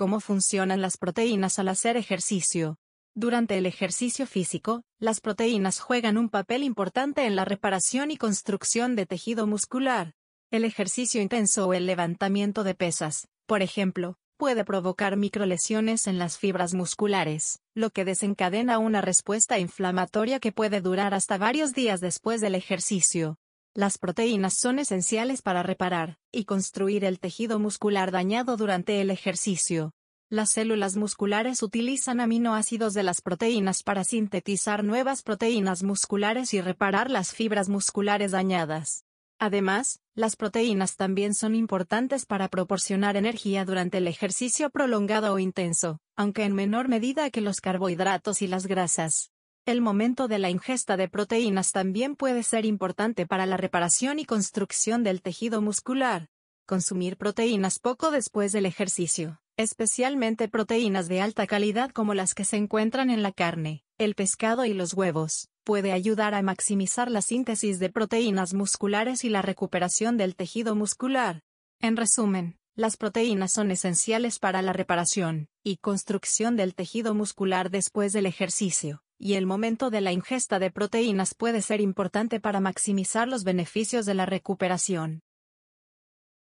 cómo funcionan las proteínas al hacer ejercicio. Durante el ejercicio físico, las proteínas juegan un papel importante en la reparación y construcción de tejido muscular. El ejercicio intenso o el levantamiento de pesas, por ejemplo, puede provocar microlesiones en las fibras musculares, lo que desencadena una respuesta inflamatoria que puede durar hasta varios días después del ejercicio. Las proteínas son esenciales para reparar y construir el tejido muscular dañado durante el ejercicio. Las células musculares utilizan aminoácidos de las proteínas para sintetizar nuevas proteínas musculares y reparar las fibras musculares dañadas. Además, las proteínas también son importantes para proporcionar energía durante el ejercicio prolongado o intenso, aunque en menor medida que los carbohidratos y las grasas. El momento de la ingesta de proteínas también puede ser importante para la reparación y construcción del tejido muscular. Consumir proteínas poco después del ejercicio, especialmente proteínas de alta calidad como las que se encuentran en la carne, el pescado y los huevos, puede ayudar a maximizar la síntesis de proteínas musculares y la recuperación del tejido muscular. En resumen, las proteínas son esenciales para la reparación y construcción del tejido muscular después del ejercicio y el momento de la ingesta de proteínas puede ser importante para maximizar los beneficios de la recuperación.